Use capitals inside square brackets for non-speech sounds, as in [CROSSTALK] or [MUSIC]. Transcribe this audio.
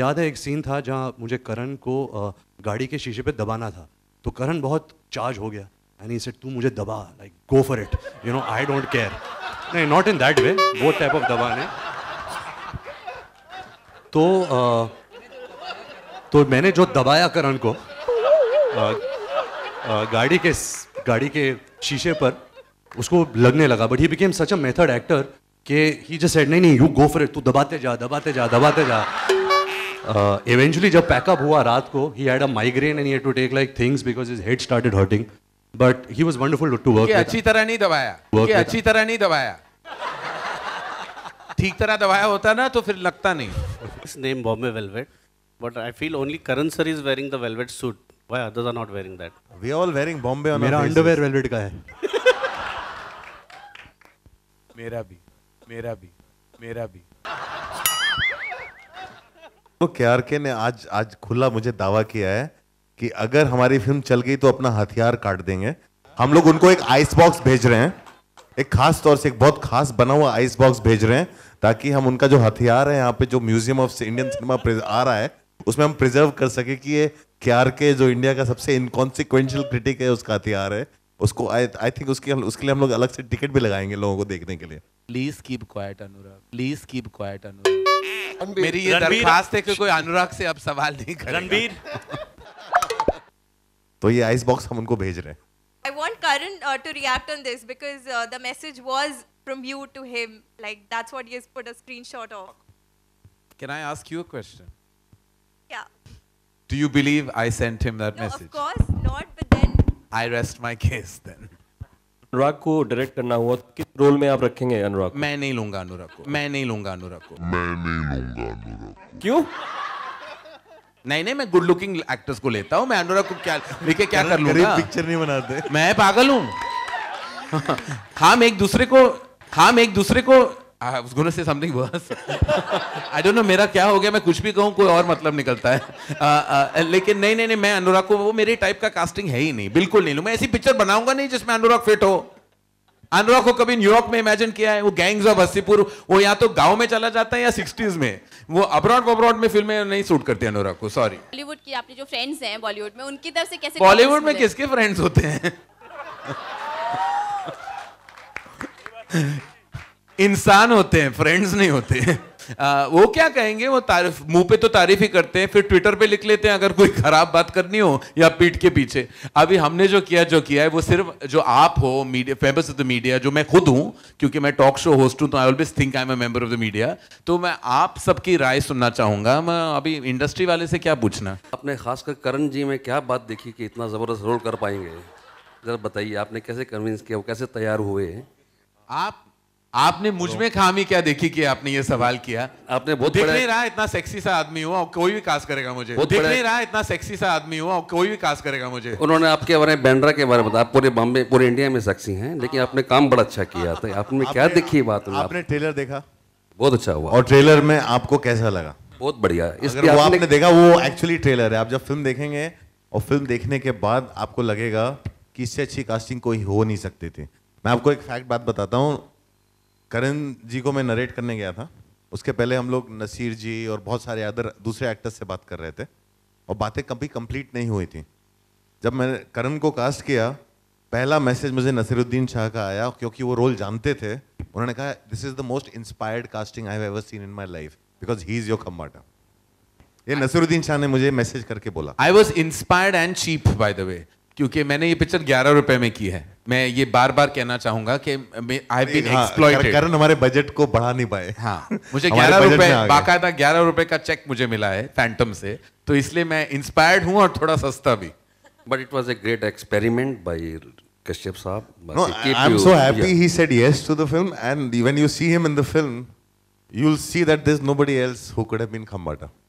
याद है एक सीन था जहाँ मुझे करण को गाड़ी के शीशे पे दबाना था तो करण बहुत चार्ज हो गया एंड ही सेड तू मुझे दबा like go for it you know I don't care नहीं नॉट इन दैट वे वो टाइप ऑफ दबाने तो आ, तो मैंने जो दबाया करण को आ, आ, गाड़ी के गाड़ी के शीशे पर उसको लगने लगा but he became such a method actor के ही जस्ट सेड नहीं नहीं यू गो फॉर इट तू दबाते जा दबाते जा दबाते जा इवेंचुअली uh, जब पैकअप हुआ रात को ही had a migraine and he had to take like things because his head started hurting but he was wonderful to work अच्छी तरह नहीं दबाया कि अच्छी तरह नहीं दबाया ठीक तरह दबाया होता ना तो फिर लगता नहीं इस name Bombay velvet but I feel only Karan sir is wearing the velvet suit why others are not wearing that we all wearing Bombay on मेरा अंडरवेयर वेलवेट का है मेरा भी मेरा भी मेरा भी तो के ने आज आज खुला मुझे दावा किया है कि अगर हमारी फिल्म चल गई तो अपना हथियार काट देंगे हम लोग उनको एक आइस बॉक्स भेज रहे हैं एक खास तौर से एक बहुत खास बना हुआ आइस बॉक्स भेज रहे हैं ताकि हम उनका जो हथियार है यहाँ पे जो म्यूजियम ऑफ इंडियन सिनेमा आ रहा है उसमें हम प्रिजर्व कर सके कि ये क्यार के जो इंडिया का सबसे इनकॉन्सिक्वेंशियल क्रिटिक है उसका हथियार है उसको आई थिंक उसके उसके लिए हम लोग अलग से टिकट भी लगाएंगे लोगों को देखने के लिए please keep quiet Anurag please keep quiet Anurag मेरी ये दरखास्त है कि कोई अनुराग से अब सवाल नहीं करे रणबीर [LAUGHS] तो ये आइस बॉक्स हम उनको भेज रहे हैं I want Karan to react on this because the message was from you to him like that's what use put a screen shot of can I ask you a question या do you believe I sent him that message of course not but then I rest my case then Anurag को direct करना हुआ तो किस role में आप रखेंगे अनुराग मैं नहीं लूंगा अनुराग को मैं नहीं लूंगा अनुराग को मैं नहीं लूंगा अनुराग क्यों नहीं नहीं मैं गुड लुकिंग एक्टर्स को लेता हूँ मैं अनुराग को क्या लेके क्या कर लूंगा पिक्चर नहीं बनाते मैं पागल हूँ [LAUGHS] हम हाँ, एक दूसरे को हम हाँ, एक दूसरे को was going to say something worse. [LAUGHS] I don't know, मेरा क्या हो गया मैं कुछ भी कहूँ कोई और मतलब निकलता है [LAUGHS] लेकिन नहीं नहीं नहीं मैं अनुराग को वो मेरे टाइप का कास्टिंग है ही नहीं बिल्कुल नहीं लू मैं ऐसी पिक्चर बनाऊंगा नहीं जिसमें अनुराग फिट हो अनुराग को कभी न्यूयॉर्क में इमेजिन किया है वो गैंग्स ऑफ हस्तीपुर वो या तो गांव में चला जाता है या सिक्सटीज में वो अब्रॉड अब्रॉड में फिल्में नहीं सूट करती अनुराग को सॉरी बॉलीवुड की आपने जो फ्रेंड्स हैं बॉलीवुड में उनकी तरफ से कैसे बॉलीवुड में किसके फ्रेंड्स होते हैं [LAUGHS] इंसान होते हैं फ्रेंड्स नहीं होते आ, वो क्या कहेंगे वो तारीफ मुंह पे तो तारीफ ही करते हैं फिर ट्विटर पे लिख लेते हैं अगर कोई खराब बात करनी हो या पीठ के पीछे अभी हमने जो किया जो किया है वो सिर्फ जो आप हो media famous of the media जो मैं खुद हूं क्योंकि मैं टॉक शो होस्ट हूं तो I always think I am a member of the media तो मैं आप सबकी राय सुनना चाहूंगा मैं अभी इंडस्ट्री वाले से क्या पूछना आपने खासकर करण जी में क्या बात देखी कि इतना जबरदस्त रोल कर पाएंगे जरा बताइए आपने कैसे कन्विंस किया वो कैसे तैयार हुए आप आपने मुझ में खामी क्या देखी कि आपने ये सवाल किया आपने बहुत दिख नहीं रहा इतना सेक्सी सा आदमी हुआ कोई भी कास्ट करेगा मुझे दिख नहीं रहा इतना सेक्सी सा आदमी हुआ कोई भी कास्ट करेगा मुझे उन्होंने आपके बारे में बैंड्रा के बारे में बताया पूरे बॉम्बे पूरे इंडिया में सेक्सी हैं लेकिन आपने काम बड़ा अच्छा किया था तो आपने क्या देखी बात आपने ट्रेलर देखा बहुत अच्छा हुआ और ट्रेलर में आपको कैसा लगा बहुत बढ़िया इसके वो आपने देखा वो एक्चुअली ट्रेलर है आप जब फिल्म देखेंगे और फिल्म देखने के बाद आपको लगेगा कि इससे अच्छी कास्टिंग कोई हो नहीं सकती थी मैं आपको एक फैक्ट बात बताता हूँ करण जी को मैं नरेट करने गया था उसके पहले हम लोग नसीर जी और बहुत सारे अदर दूसरे एक्टर्स से बात कर रहे थे और बातें कभी कंप्लीट नहीं हुई थी जब मैंने करण को कास्ट किया पहला मैसेज मुझे नसीरुद्दीन शाह का आया क्योंकि वो रोल जानते थे उन्होंने कहा this is the most inspired casting I have ever seen in my life because he is your Khambata ये नसीरुद्दीन शाह ने मुझे मैसेज करके बोला I was inspired and cheap by the way क्योंकि मैंने ये पिक्चर ग्यारह रुपए में की है मैं ये बार बार कहना चाहूंगा कि आई बीन एक्सप्लॉयटेड कारण हमारे बजट को बढ़ा नहीं पाए हाँ मुझे ग्यारह रुपए बाकायदा ग्यारह रुपए का चेक मुझे मिला है फैंटम से तो इसलिए मैं इंस्पायर्ड हूं और थोड़ा सस्ता भी but it was a great experiment by Kashyap sahab so happy film and even you see him in the film you see that there is nobody else who